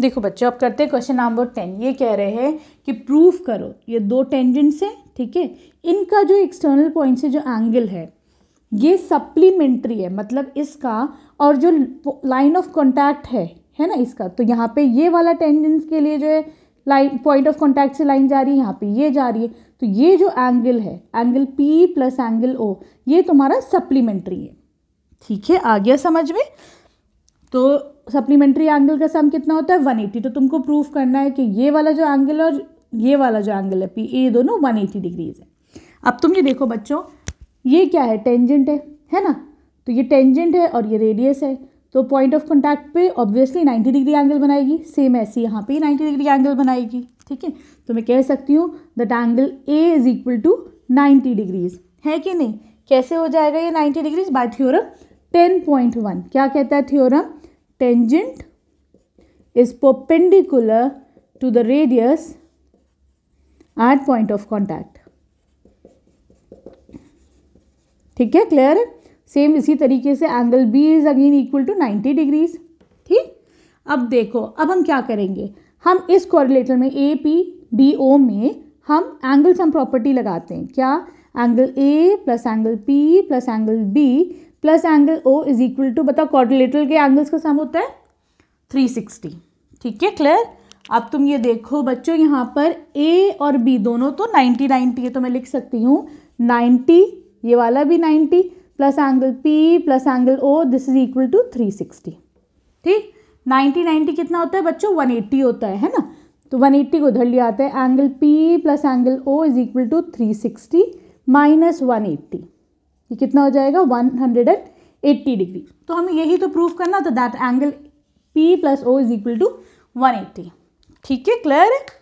देखो बच्चों अब करते हैं क्वेश्चन नंबर टेन ये कह रहे हैं कि प्रूफ करो ये दो टेंजेंट्स हैं ठीक है इनका जो एक्सटर्नल पॉइंट से जो एंगल है ये सप्लीमेंट्री है मतलब इसका और जो लाइन ऑफ कॉन्टैक्ट है है ना इसका तो यहाँ पे ये वाला टेंजेंस के लिए जो है लाइन पॉइंट ऑफ कॉन्टैक्ट से लाइन जा रही है यहाँ पे ये जा रही है तो ये जो एंगल है angle P plus angle O ये तुम्हारा सप्लीमेंट्री है ठीक है आ गया समझ में तो सप्लीमेंट्री एंगल का सम कितना होता है 180 तो तुमको प्रूफ करना है कि ये वाला जो एंगल और ये वाला जो एंगल है पी ए दोनों 180 डिग्रीज है अब तुम ये देखो बच्चों ये क्या है टेंजेंट है है ना तो ये टेंजेंट है और ये रेडियस है तो पॉइंट ऑफ कॉन्टैक्ट पे ऑब्वियसली 90 डिग्री एंगल बनाएगी सेम ऐसी यहाँ पे 90 डिग्री एंगल बनाएगी ठीक है तो मैं कह सकती हूँ that angle A is equal to 90 degrees है कि नहीं कैसे हो जाएगा ये 90 डिग्रीज बाय थ्योरम 10.1 क्या कहता है theorem tangent is perpendicular to the radius at point of contact. ठीक है क्लियर है सेम इसी तरीके से angle B is again equal to 90 degrees ठीक अब देखो अब हम क्या करेंगे हम इस कॉरिलेटर में ए पी बी ओ में हम एंगल सम प्रॉपर्टी लगाते हैं क्या angle A plus angle P plus angle B plus angle O is equal to बताओ कॉर्डिलेटर के एंगल्स का सम होता है थ्री सिक्सटी ठीक है क्लियर अब तुम ये देखो बच्चों यहाँ पर ए और बी दोनों तो नाइन्टी नाइन्टी है तो मैं लिख सकती हूँ नाइन्टी ये वाला भी ninety plus angle P plus angle O this is equal to three sixty ठीक नाइन्टी नाइन्टी कितना होता है बच्चों वन एट्टी होता है है ना तो वन एट्टी को उधर लिया आता है angle P plus angle O is equal to three sixty minus one eighty ये कितना हो जाएगा one hundred and eighty degree तो हमें यही तो प्रूफ करना था that angle P plus O is equal to one ठीक है क्लियर है